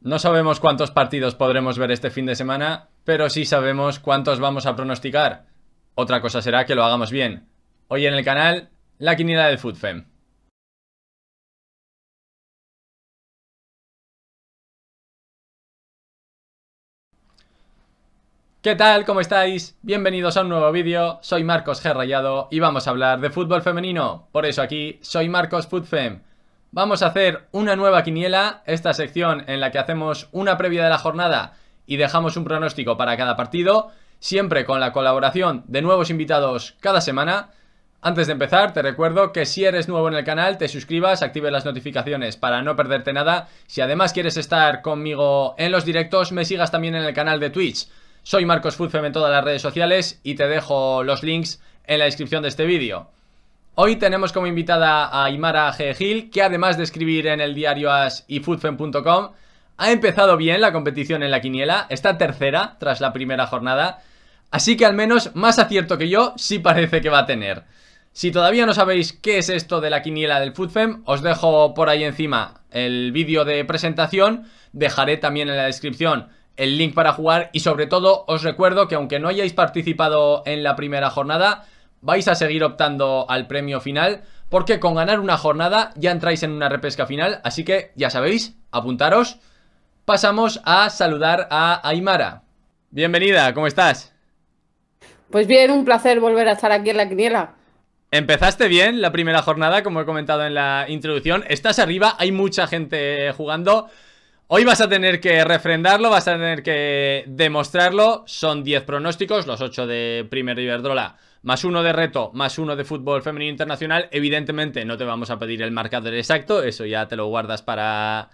No sabemos cuántos partidos podremos ver este fin de semana, pero sí sabemos cuántos vamos a pronosticar. Otra cosa será que lo hagamos bien. Hoy en el canal, la quiniela del FUTFEM. ¿Qué tal? ¿Cómo estáis? Bienvenidos a un nuevo vídeo, soy Marcos G. Rayado y vamos a hablar de fútbol femenino. Por eso aquí, soy Marcos FUTFEM. Vamos a hacer una nueva quiniela, esta sección en la que hacemos una previa de la jornada y dejamos un pronóstico para cada partido, siempre con la colaboración de nuevos invitados cada semana. Antes de empezar, te recuerdo que si eres nuevo en el canal, te suscribas, actives las notificaciones para no perderte nada. Si además quieres estar conmigo en los directos, me sigas también en el canal de Twitch. Soy Marcos Fulfem en todas las redes sociales y te dejo los links en la descripción de este vídeo. Hoy tenemos como invitada a Imara G. Gil, que además de escribir en el diario As y foodfem.com, ha empezado bien la competición en la quiniela, está tercera tras la primera jornada, así que al menos más acierto que yo sí parece que va a tener. Si todavía no sabéis qué es esto de la quiniela del FoodFem, os dejo por ahí encima el vídeo de presentación, dejaré también en la descripción el link para jugar y sobre todo os recuerdo que aunque no hayáis participado en la primera jornada, vais a seguir optando al premio final porque con ganar una jornada ya entráis en una repesca final, así que ya sabéis, apuntaros. Pasamos a saludar a Aymara. Bienvenida, ¿cómo estás? Pues bien, un placer volver a estar aquí en la quiniela. Empezaste bien la primera jornada, como he comentado en la introducción. Estás arriba, hay mucha gente jugando. Hoy vas a tener que refrendarlo, vas a tener que demostrarlo. Son 10 pronósticos, los 8 de primer Iberdrola más uno de reto, más uno de fútbol femenino internacional. Evidentemente no te vamos a pedir el marcador exacto, eso ya te lo guardas para,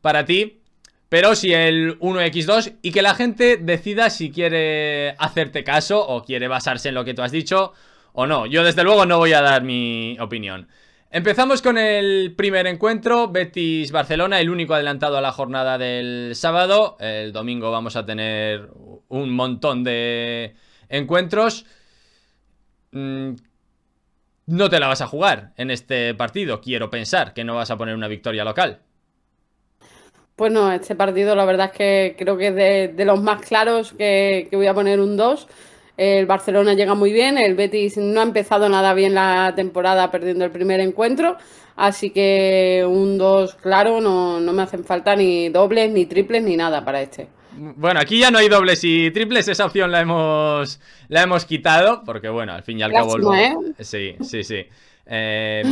para ti. Pero si sí el 1x2 y que la gente decida si quiere hacerte caso o quiere basarse en lo que tú has dicho o no. Yo desde luego no voy a dar mi opinión. Empezamos con el primer encuentro, Betis-Barcelona, el único adelantado a la jornada del sábado. El domingo vamos a tener un montón de encuentros. Mm, no te la vas a jugar en este partido. Quiero pensar que no vas a poner una victoria local. Pues no, este partido la verdad es que creo que es de, los más claros que, voy a poner un 2. El Barcelona llega muy bien, el Betis no ha empezado nada bien la temporada perdiendo el primer encuentro, así que un 2 claro, no, no me hacen falta ni dobles, ni triples, ni nada para este. Bueno, aquí ya no hay dobles y triples, esa opción la hemos, la hemos quitado, porque bueno, al fin y al cabo... ¿eh? Sí, sí, sí. Eh,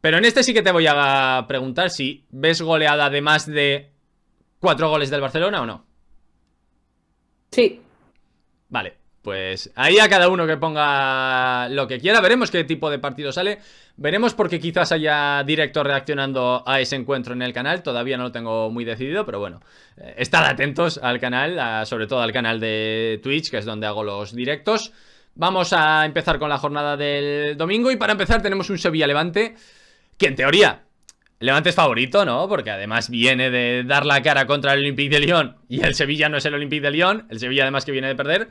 pero en este sí que te voy a preguntar si ves goleada de más de cuatro goles del Barcelona o no. Sí. Vale, pues ahí a cada uno que ponga lo que quiera. Veremos qué tipo de partido sale. Veremos porque quizás haya directo reaccionando a ese encuentro en el canal. Todavía no lo tengo muy decidido, pero bueno. estar eh, estad atentos al canal, sobre todo al canal de Twitch, que es donde hago los directos. Vamos a empezar con la jornada del domingo. Y para empezar tenemos un Sevilla-Levante, que en teoría... Levante es favorito, ¿no? Porque además viene de dar la cara contra el Olympique de Lyon. Y el Sevilla no es el Olympique de Lyon. El Sevilla además que viene de perder.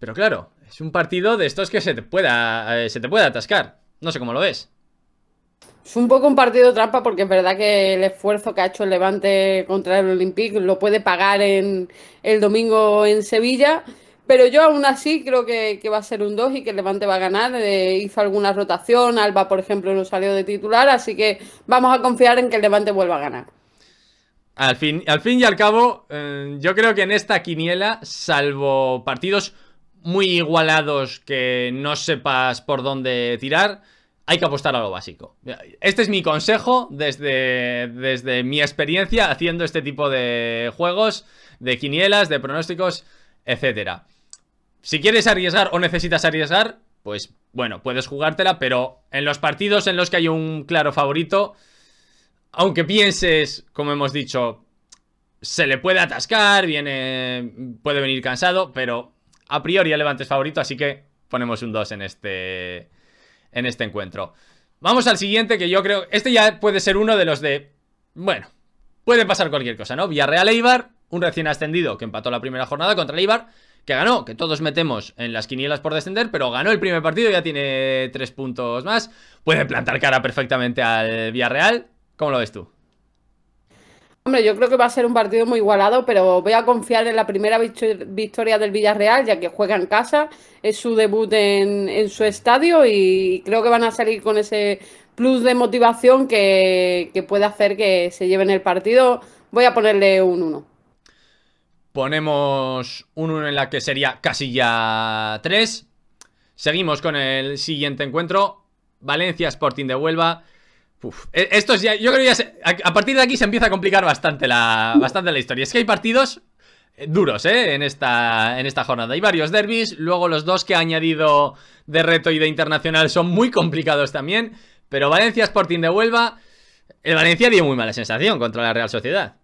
Pero claro, es un partido de estos que se te pueda, eh, se te puede atascar. No sé cómo lo ves. Es un poco un partido trampa porque es verdad que el esfuerzo que ha hecho el Levante contra el Olympique lo puede pagar en el domingo en Sevilla. Pero yo aún así creo que, va a ser un 2 y que el Levante va a ganar. Eh, hizo alguna rotación, Alba por ejemplo no salió de titular, así que vamos a confiar en que el Levante vuelva a ganar. Al fin, al fin y al cabo, eh, yo creo que en esta quiniela, salvo partidos muy igualados que no sepas por dónde tirar, hay que apostar a lo básico. Este es mi consejo desde, desde mi experiencia haciendo este tipo de juegos, de quinielas, de pronósticos, etc. Si quieres arriesgar o necesitas arriesgar, pues bueno, puedes jugártela, pero en los partidos en los que hay un claro favorito, aunque pienses, como hemos dicho, se le puede atascar, viene, puede venir cansado, pero a priori el Levante es este favorito, así que ponemos un 2 en este, en este encuentro. Vamos al siguiente, que yo creo... Este ya puede ser uno de los de... Bueno, puede pasar cualquier cosa, ¿no? Villarreal-Eibar, un recién ascendido que empató la primera jornada contra el Eibar, que ganó, que todos metemos en las quinielas por descender, pero ganó el primer partido, ya tiene tres puntos más. Puede plantar cara perfectamente al Villarreal. ¿Cómo lo ves tú? Hombre, yo creo que va a ser un partido muy igualado, pero voy a confiar en la primera victoria del Villarreal, ya que juega en casa, es su debut en, su estadio y creo que van a salir con ese plus de motivación que, que puede hacer que se lleven el partido. Voy a ponerle un 1. Ponemos un 1 en la que sería casilla 3. Seguimos con el siguiente encuentro. Valencia Sporting de Huelva. Uf. E, esto ya, yo creo que a, partir de aquí se empieza a complicar bastante la, bastante la historia. Es que hay partidos eh, duros, eh, En esta, en esta jornada. Hay varios derbis, luego los dos que ha añadido de reto y de internacional son muy complicados también. Pero Valencia Sporting de Huelva, el Valencia dio muy mala sensación contra la Real Sociedad.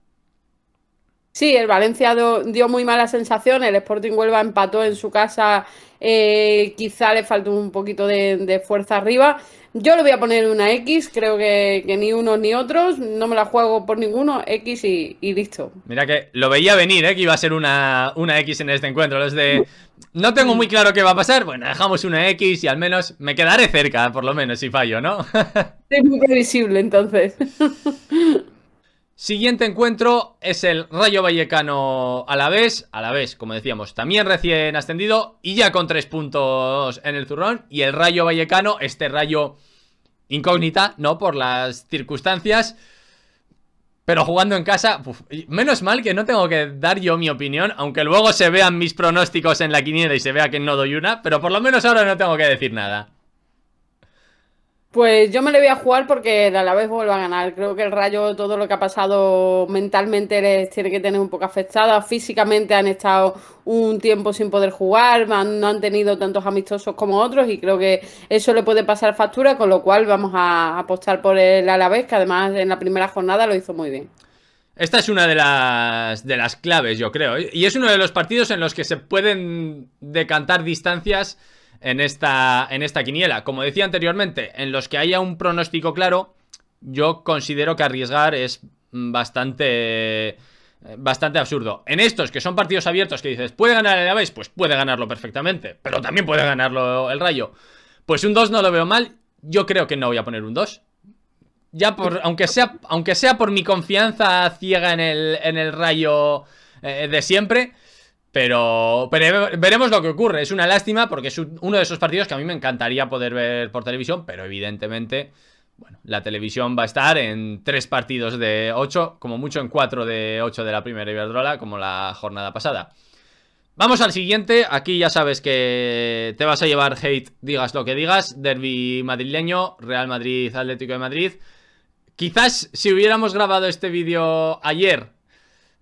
Sí, el Valencia dio, dio muy mala sensación, el Sporting Huelva empató en su casa eh, quizá le falta un poquito de, fuerza arriba. Yo le voy a poner una X, creo que, ni unos ni otros, no me la juego por ninguno, X y, listo. Mira que lo veía venir, eh, que iba a ser una, una X en este encuentro, los de... No tengo muy claro qué va a pasar, bueno, dejamos una X y al menos me quedaré cerca, por lo menos, si fallo, ¿no? es muy previsible, entonces. Siguiente encuentro es el Rayo Vallecano a la vez, a la vez, como decíamos, también recién ascendido y ya con tres puntos en el zurrón. Y el Rayo Vallecano, este Rayo incógnita, ¿no? Por las circunstancias, pero jugando en casa, menos mal que no tengo que dar yo mi opinión, aunque luego se vean mis pronósticos en la quiniela y se vea que no doy una, pero por lo menos ahora no tengo que decir nada. Pues yo me le voy a jugar porque el Alavés vuelva a ganar. Creo que el Rayo, todo lo que ha pasado mentalmente les tiene que tener un poco afectada. Físicamente han estado un tiempo sin poder jugar, no han tenido tantos amistosos como otros y creo que eso le puede pasar factura, con lo cual vamos a apostar por el Alavés, que además en la primera jornada lo hizo muy bien. Esta es una de de las claves, yo creo. ¿eh? Y es uno de los partidos en los que se pueden decantar distancias en esta, en esta quiniela. Como decía anteriormente, en los que haya un pronóstico claro, yo considero que arriesgar es bastante bastante absurdo. En estos que son partidos abiertos que dices, ¿puede ganar el Aves, Pues puede ganarlo perfectamente, pero también puede ganarlo el Rayo. Pues un 2 no lo veo mal, yo creo que no voy a poner un 2. Ya por, aunque sea, aunque sea por mi confianza ciega en el, Rayo eh, de siempre, pero, veremos lo que ocurre. Es una lástima porque es uno de esos partidos que a mí me encantaría poder ver por televisión, pero evidentemente, bueno, la televisión va a estar en tres partidos de ocho, como mucho en cuatro de ocho de la primera Iberdrola, como la jornada pasada. Vamos al siguiente. Aquí ya sabes que te vas a llevar hate, digas lo que digas. Derby madrileño, Real Madrid, Atlético de Madrid. Quizás si hubiéramos grabado este vídeo ayer,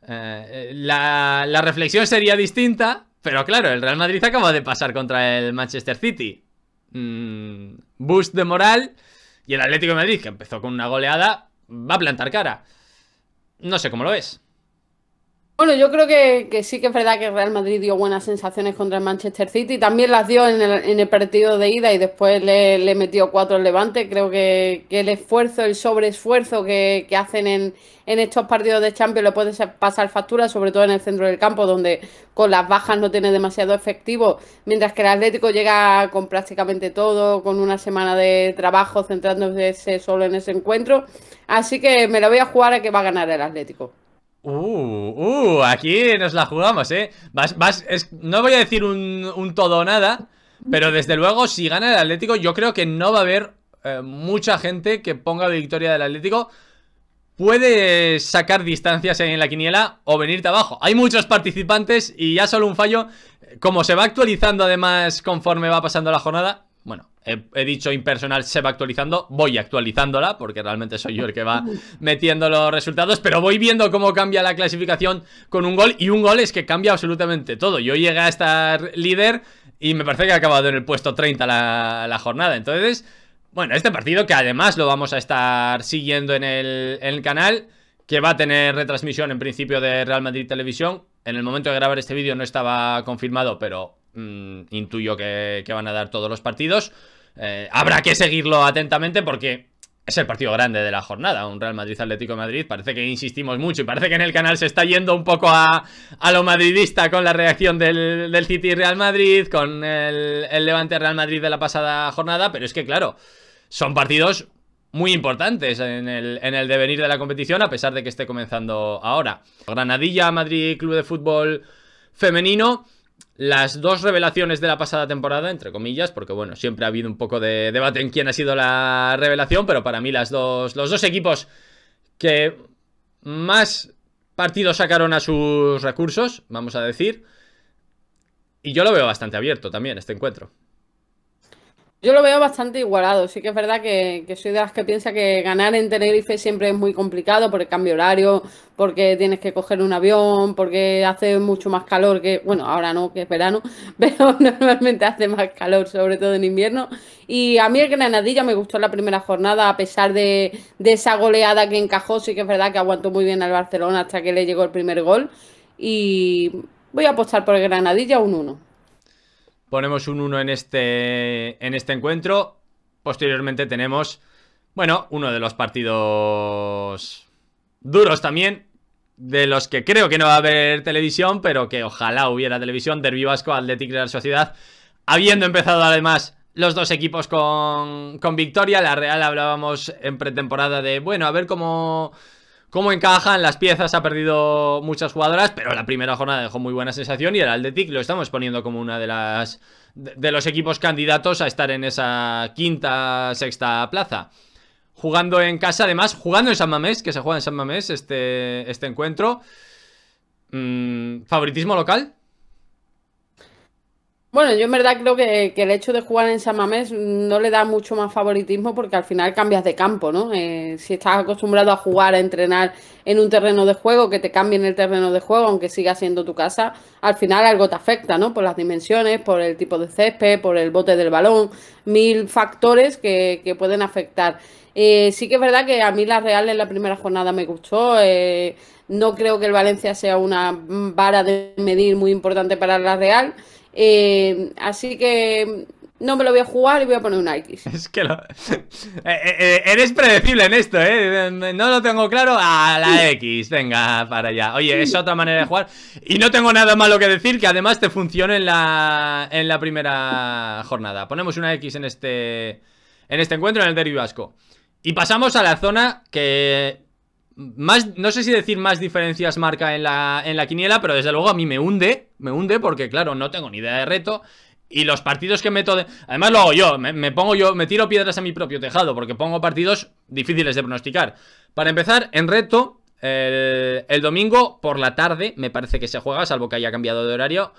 eh, eh, la, reflexión sería distinta, pero claro, el Real Madrid acaba de pasar contra el Manchester City. Mm, boost de moral y el Atlético de Madrid, que empezó con una goleada, va a plantar cara. No sé cómo lo es bueno, yo creo que, sí que es verdad que Real Madrid dio buenas sensaciones contra el Manchester City. También las dio en el, partido de ida y después le, metió cuatro al Levante. Creo que, el esfuerzo, el sobreesfuerzo que, hacen en, estos partidos de Champions le puede pasar factura, sobre todo en el centro del campo, donde con las bajas no tiene demasiado efectivo, mientras que el Atlético llega con prácticamente todo, con una semana de trabajo, centrándose solo en ese encuentro. Así que me lo voy a jugar a que va a ganar el Atlético. Uh, uh, aquí nos la jugamos, ¿eh? Vas, no voy a decir un, todo o nada, pero desde luego si gana el Atlético yo creo que no va a haber eh, mucha gente que ponga victoria del Atlético. Puede sacar distancias en la quiniela o venirte abajo. Hay muchos participantes y ya solo un fallo. Como se va actualizando además conforme va pasando la jornada, bueno, he, dicho impersonal se va actualizando, voy actualizándola porque realmente soy yo el que va metiendo los resultados, pero voy viendo cómo cambia la clasificación con un gol y un gol es que cambia absolutamente todo. Yo llegué a estar líder y me parece que ha acabado en el puesto 30 la, jornada, entonces... Bueno, este partido que además lo vamos a estar siguiendo en el, canal que va a tener retransmisión en principio de Real Madrid Televisión. En el momento de grabar este vídeo no estaba confirmado, pero mm, intuyo que van a dar todos los partidos. Eh, habrá que seguirlo atentamente porque es el partido grande de la jornada, un Real Madrid Atlético Madrid. Parece que insistimos mucho y parece que en el canal se está yendo un poco a, lo madridista con la reacción del, City Real Madrid, con el, el, Levante Real Madrid de la pasada jornada, pero es que claro, son partidos muy importantes en el, en el devenir de la competición a pesar de que esté comenzando ahora. Granadilla, Madrid Club de Fútbol Femenino las dos revelaciones de la pasada temporada, entre comillas, porque bueno, siempre ha habido un poco de debate en quién ha sido la revelación, pero para mí las dos, los dos equipos que más partidos sacaron a sus recursos, vamos a decir, y yo lo veo bastante abierto también, este encuentro. Yo lo veo bastante igualado. Sí que es verdad que, soy de las que piensa que ganar en Tenerife siempre es muy complicado por el cambio horario, porque tienes que coger un avión, porque hace mucho más calor que, bueno, ahora no, que es verano, pero normalmente hace más calor, sobre todo en invierno. Y a mí el Granadilla me gustó la primera jornada, a pesar de, esa goleada que encajó, sí que es verdad que aguantó muy bien al Barcelona hasta que le llegó el primer gol. Y voy a apostar por el Granadilla un 1. Ponemos un 1 en este, en este encuentro. Posteriormente tenemos, bueno, uno de los partidos duros también. De los que creo que no va a haber televisión, pero que ojalá hubiera televisión. Derby Vasco, de la Sociedad. Habiendo empezado además los dos equipos con, con victoria. La Real hablábamos en pretemporada de, bueno, a ver cómo cómo encajan las piezas, ha perdido muchas jugadoras, pero la primera jornada dejó muy buena sensación y el Tic lo estamos poniendo como una de las de, los equipos candidatos a estar en esa quinta, sexta plaza. Jugando en casa, además, jugando en San Mamés, que se juega en San Mamés este, este encuentro. Mm, ¿Favoritismo local? Bueno, yo en verdad creo que, el hecho de jugar en San Mamés no le da mucho más favoritismo porque al final cambias de campo, ¿no? Eh, si estás acostumbrado a jugar, a entrenar en un terreno de juego, que te cambien el terreno de juego, aunque siga siendo tu casa, al final algo te afecta, ¿no? Por las dimensiones, por el tipo de césped, por el bote del balón, mil factores que, que pueden afectar. Eh, sí que es verdad que a mí la Real en la primera jornada me gustó. Eh, no creo que el Valencia sea una vara de medir muy importante para la Real. Eh, así que no me lo voy a jugar y voy a poner una X. Es que lo... Eh, eh, eres predecible en esto, ¿eh? No lo tengo claro, a la X, venga, para allá. Oye, es otra manera de jugar. Y no tengo nada malo que decir, que además te funciona en la, en la primera jornada. Ponemos una X en este, en este encuentro, en el Derby Vasco. Y pasamos a la zona que no sé si decir más diferencias marca en la, en la quiniela, pero desde luego a mí me hunde, me hunde porque claro, no tengo ni idea de reto y los partidos que meto... Además lo hago yo, me, pongo yo, me tiro piedras a mi propio tejado porque pongo partidos difíciles de pronosticar. Para empezar, en reto, el, domingo por la tarde me parece que se juega, salvo que haya cambiado de horario.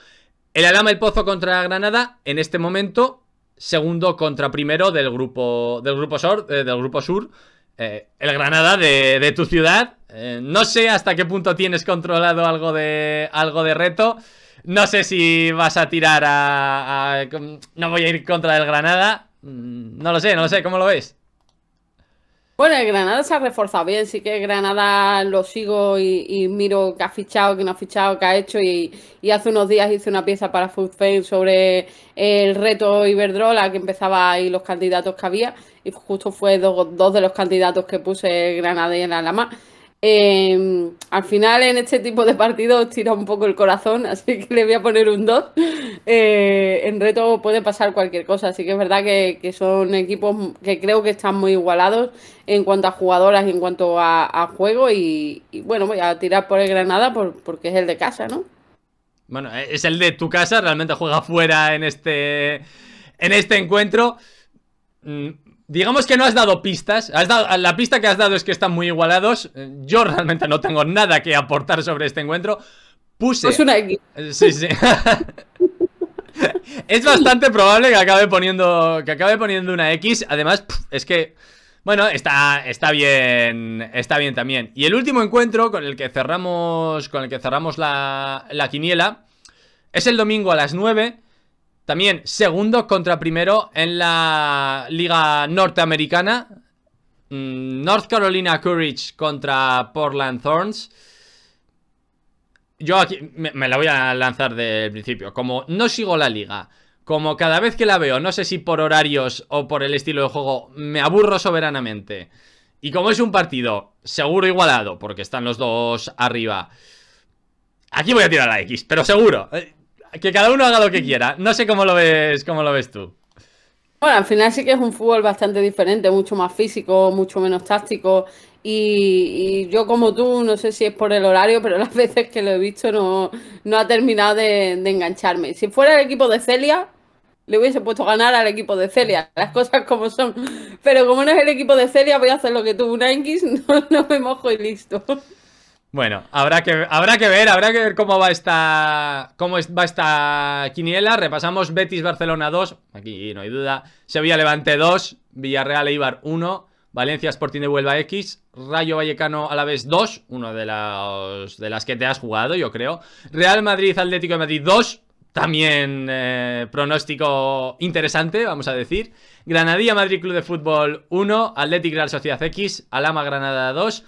El Alama El Pozo contra Granada, en este momento, segundo contra primero del grupo, del grupo, sur, eh, del grupo sur eh, el Granada de, tu ciudad. Eh, no sé hasta qué punto tienes controlado algo de, algo de reto. No sé si vas a tirar a, a... No voy a ir contra el Granada. Mm, no lo sé, no lo sé. ¿Cómo lo ves? Bueno, el Granada se ha reforzado bien, sí que Granada lo sigo y, miro que ha fichado, que no ha fichado, que ha hecho y, hace unos días hice una pieza para Food sobre el reto Iberdrola que empezaba y los candidatos que había y justo fue dos, de los candidatos que puse Granada y el la eh, al final en este tipo de partidos tira un poco el corazón, así que le voy a poner un 2. Eh, en reto puede pasar cualquier cosa, así que es verdad que, son equipos que creo que están muy igualados en cuanto a jugadoras y en cuanto a, juego. Y, bueno, voy a tirar por el Granada porque es el de casa, ¿no? Bueno, eh, es el de tu casa, realmente juega fuera en este, en este encuentro. Mm, Digamos que no has dado pistas. la pista que has dado es que están muy igualados. Eh, yo realmente no tengo nada que aportar sobre este encuentro. Puse. Es una X. Eh, sí, sí. es bastante probable que acabe poniendo. Que acabe poniendo una X. Además, es que. Bueno, está, está bien. Está bien también. Y el último encuentro con el que cerramos. Con el que cerramos la, la quiniela. Es el domingo a las 9. También segundo contra primero en la liga norteamericana. Mm, North Carolina Courage contra Portland Thorns. Yo aquí me, me la voy a lanzar del principio. Como no sigo la liga, como cada vez que la veo, no sé si por horarios o por el estilo de juego, me aburro soberanamente. Y como es un partido seguro igualado, porque están los dos arriba. Aquí voy a tirar la X, pero seguro. Eh, que cada uno haga lo que quiera. No sé cómo lo ves, cómo lo ves tú. Bueno, al final sí que es un fútbol bastante diferente, mucho más físico, mucho menos táctico. Y, yo como tú, no sé si es por el horario, pero las veces que lo he visto no, ha terminado de, engancharme. Si fuera el equipo de Celia, le hubiese puesto ganar al equipo de Celia, las cosas como son. Pero como no es el equipo de Celia, voy a hacer lo que tuvo un no, no me mojo y listo. Bueno, habrá que, habrá que ver, habrá que ver cómo va esta cómo va esta quiniela. Repasamos Betis Barcelona 2, aquí no hay duda. Sevilla Levante 2, Villarreal Eibar 1, Valencia Sporting de Huelva X, Rayo Vallecano a la vez 2, uno de las de las que te has jugado, yo creo. Real Madrid Atlético de Madrid 2, también eh, pronóstico interesante, vamos a decir. Granadilla Madrid Club de Fútbol 1, Atlético Real Sociedad X, Alama Granada 2.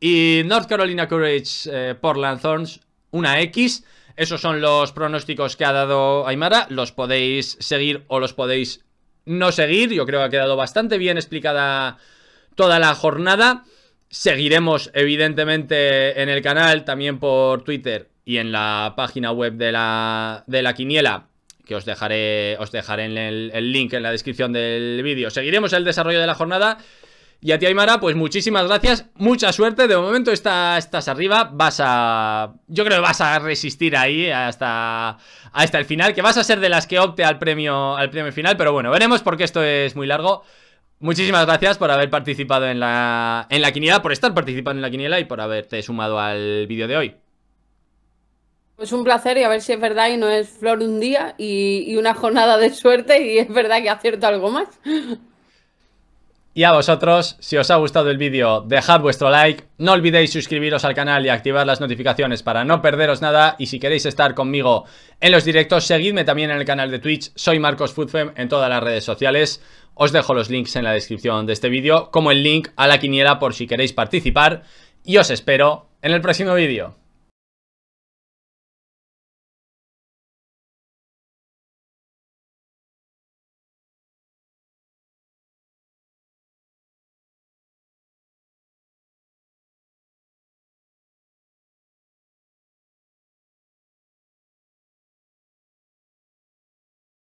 Y North Carolina Courage, eh, por Portland Thorns, una X. Esos son los pronósticos que ha dado Aymara. Los podéis seguir o los podéis no seguir. Yo creo que ha quedado bastante bien explicada toda la jornada. Seguiremos, evidentemente, en el canal, también por Twitter y en la página web de la, de la quiniela, que os dejaré, os dejaré en el link en la descripción del vídeo. Seguiremos el desarrollo de la jornada y a ti, Aymara, pues muchísimas gracias, mucha suerte. De momento estás arriba, vas a... Yo creo que vas a resistir ahí hasta, hasta el final, que vas a ser de las que opte al premio, al premio final, pero bueno, veremos porque esto es muy largo. Muchísimas gracias por haber participado en la, en la quiniela, por estar participando en la quiniela y por haberte sumado al vídeo de hoy. Pues un placer y a ver si es verdad y no es flor un día y, y una jornada de suerte y es verdad que acierto algo más. Y a vosotros, si os ha gustado el vídeo, dejad vuestro like. No olvidéis suscribiros al canal y activar las notificaciones para no perderos nada. Y si queréis estar conmigo en los directos, seguidme también en el canal de Twitch. Soy Marcos Fudfem en todas las redes sociales. Os dejo los links en la descripción de este vídeo, como el link a la quiniela por si queréis participar. Y os espero en el próximo vídeo.